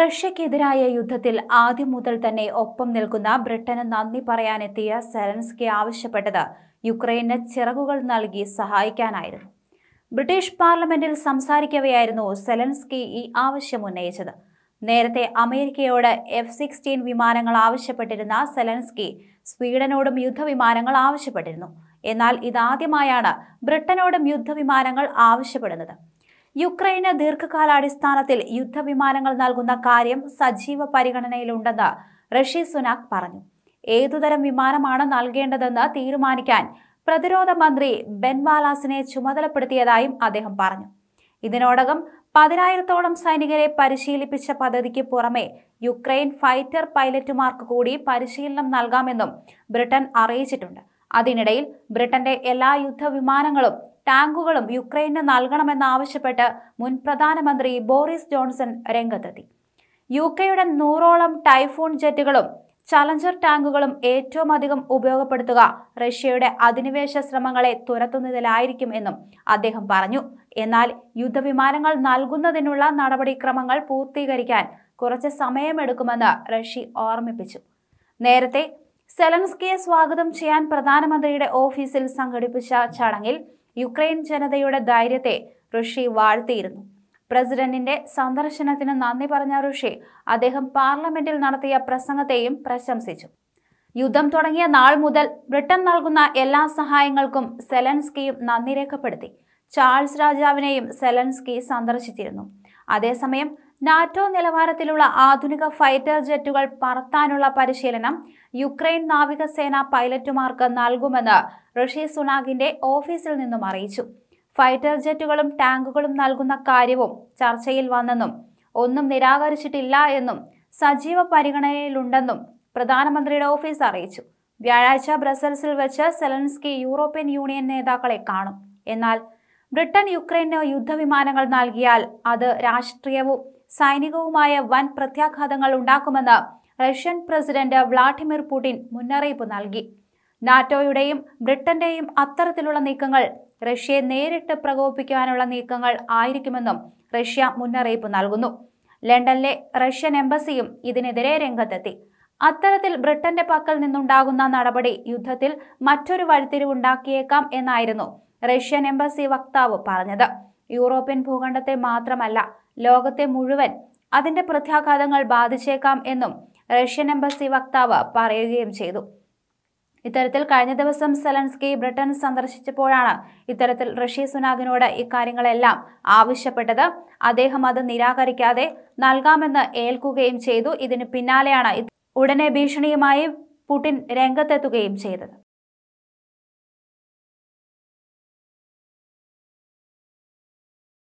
റഷ്യക്കെതിരായ യുദ്ധത്തിൽ ആദ്യം മുതൽ തന്നെ ഒപ്പം നിൽക്കുന്ന ബ്രിട്ടന് നന്ദി പറയാനെത്തിയ സെലൻസ്കി ആവശ്യപ്പെട്ടത് യുക്രൈന് ചിറകുകൾ നൽകി സഹായിക്കാനായിരുന്നു ബ്രിട്ടീഷ് പാർലമെന്റിൽ സംസാരിക്കവെയായിരുന്നു സെലൻസ്കി ഈ ആവശ്യം ഉന്നയിച്ചത് നേരത്തെ അമേരിക്കയോട് എഫ് സിക്സ്റ്റീൻ വിമാനങ്ങൾ ആവശ്യപ്പെട്ടിരുന്ന സെലൻസ്കി സ്വീഡനോടും യുദ്ധവിമാനങ്ങൾ ആവശ്യപ്പെട്ടിരുന്നു എന്നാൽ ഇതാദ്യമായാണ് ബ്രിട്ടനോടും യുദ്ധവിമാനങ്ങൾ ആവശ്യപ്പെടുന്നത് യുക്രൈന് ദീർഘകാലാടിസ്ഥാനത്തിൽ യുദ്ധവിമാനങ്ങൾ നൽകുന്ന കാര്യം സജീവ പരിഗണനയിലുണ്ടെന്ന് ഋഷി സുനാക് പറഞ്ഞു ഏതുതരം വിമാനമാണ് നൽകേണ്ടതെന്ന് തീരുമാനിക്കാൻ പ്രതിരോധ മന്ത്രി ബെൻവാലാസിനെ ചുമതലപ്പെടുത്തിയതായും അദ്ദേഹം പറഞ്ഞു ഇതിനോടകം പതിനായിരത്തോളം സൈനികരെ പരിശീലിപ്പിച്ച പദ്ധതിക്ക് പുറമെ യുക്രൈൻ ഫൈറ്റർ പൈലറ്റുമാർക്ക് കൂടി പരിശീലനം നൽകാമെന്നും ബ്രിട്ടൻ അറിയിച്ചിട്ടുണ്ട് അതിനിടയിൽ ബ്രിട്ടന്റെ എല്ലാ യുദ്ധവിമാനങ്ങളും ടാങ്കുകളും യുക്രൈന് നൽകണമെന്നാവശ്യപ്പെട്ട് മുൻ പ്രധാനമന്ത്രി ബോറിസ് ജോൺസൺ രംഗത്തെത്തി യു കെയുടെ നൂറോളം ടൈഫോൺ ജെറ്റുകളും ചലഞ്ചർ ടാങ്കുകളും ഏറ്റവും അധികം ഉപയോഗപ്പെടുത്തുക റഷ്യയുടെ അധിനിവേശ ശ്രമങ്ങളെ തുരത്തുന്നതിലായിരിക്കും എന്നും അദ്ദേഹം പറഞ്ഞു എന്നാൽ യുദ്ധവിമാനങ്ങൾ നൽകുന്നതിനുള്ള നടപടിക്രമങ്ങൾ പൂർത്തീകരിക്കാൻ കുറച്ച് സമയമെടുക്കുമെന്ന് റഷ്യ ഓർമ്മിപ്പിച്ചു നേരത്തെ സെലൻസ്കിയെ സ്വാഗതം ചെയ്യാൻ പ്രധാനമന്ത്രിയുടെ ഓഫീസിൽ സംഘടിപ്പിച്ച ചടങ്ങിൽ യുക്രൈൻ ജനതയുടെ ധൈര്യത്തെ ഋഷി വാഴ്ത്തിയിരുന്നു പ്രസിഡന്റിന്റെ സന്ദർശനത്തിന് നന്ദി പറഞ്ഞ ഋഷി അദ്ദേഹം പാർലമെന്റിൽ നടത്തിയ പ്രസംഗത്തെയും പ്രശംസിച്ചു യുദ്ധം തുടങ്ങിയ നാൾ മുതൽ ബ്രിട്ടൻ നൽകുന്ന എല്ലാ സഹായങ്ങൾക്കും സെലൻസ്കിയും നന്ദി രേഖപ്പെടുത്തി ചാൾസ് രാജാവിനെയും സെലൻസ്കി സന്ദർശിച്ചിരുന്നു അതേസമയം നാറ്റോ നിലവാരത്തിലുള്ള ആധുനിക ഫൈറ്റർ ജെറ്റുകൾ പറത്താനുള്ള പരിശീലനം യുക്രൈൻ നാവികസേന പൈലറ്റുമാർക്ക് നൽകുമെന്ന് ഋഷി സുനാഗിന്റെ ഓഫീസിൽ നിന്നും അറിയിച്ചു ഫൈറ്റർ ജെറ്റുകളും ടാങ്കുകളും നൽകുന്ന കാര്യവും ചർച്ചയിൽ വന്നെന്നും ഒന്നും നിരാകരിച്ചിട്ടില്ല എന്നും സജീവ പരിഗണനയിലുണ്ടെന്നും പ്രധാനമന്ത്രിയുടെ ഓഫീസ് അറിയിച്ചു വ്യാഴാഴ്ച ബ്രസൽസിൽ വെച്ച് സെലൻസ്കി യൂറോപ്യൻ യൂണിയൻ നേതാക്കളെ കാണും എന്നാൽ ബ്രിട്ടൻ യുക്രൈന് യുദ്ധവിമാനങ്ങൾ നൽകിയാൽ അത് രാഷ്ട്രീയവും സൈനികവുമായ വൻ പ്രത്യാഘാതങ്ങൾ ഉണ്ടാക്കുമെന്ന് റഷ്യൻ പ്രസിഡന്റ് വ്ളാഡിമിർ പുടിൻ മുന്നറിയിപ്പ് നൽകി നാറ്റോയുടെയും ബ്രിട്ടന്റെയും അത്തരത്തിലുള്ള നീക്കങ്ങൾ റഷ്യയെ നേരിട്ട് പ്രകോപിപ്പിക്കാനുള്ള നീക്കങ്ങൾ ആയിരിക്കുമെന്നും റഷ്യ മുന്നറിയിപ്പ് നൽകുന്നു ലണ്ടനിലെ റഷ്യൻ എംബസിയും ഇതിനെതിരെ രംഗത്തെത്തി അത്തരത്തിൽ ബ്രിട്ടന്റെ പക്കൽ നിന്നുണ്ടാകുന്ന നടപടി യുദ്ധത്തിൽ മറ്റൊരു വഴിത്തിരിവുണ്ടാക്കിയേക്കാം എന്നായിരുന്നു റഷ്യൻ എംബസി വക്താവ് പറഞ്ഞത് യൂറോപ്യൻ ഭൂഖണ്ഡത്തെ മാത്രമല്ല ലോകത്തെ മുഴുവൻ അതിന്റെ പ്രത്യാഘാതങ്ങൾ ബാധിച്ചേക്കാം എന്നും റഷ്യൻ എംബസി വക്താവ് പറയുകയും ചെയ്തു ഇത്തരത്തിൽ കഴിഞ്ഞ ദിവസം സെലൻസ്കി ബ്രിട്ടൻ സന്ദർശിച്ചപ്പോഴാണ് ഇത്തരത്തിൽ റഷ്യ സുനാഗിനോട് ഇക്കാര്യങ്ങളെല്ലാം ആവശ്യപ്പെട്ടത് അദ്ദേഹം അത് നിരാകരിക്കാതെ നൽകാമെന്ന് ഏൽക്കുകയും ചെയ്തു ഇതിന് പിന്നാലെയാണ് ഉടനെ ഭീഷണിയുമായി പുടിൻ രംഗത്തെത്തുകയും ചെയ്തത്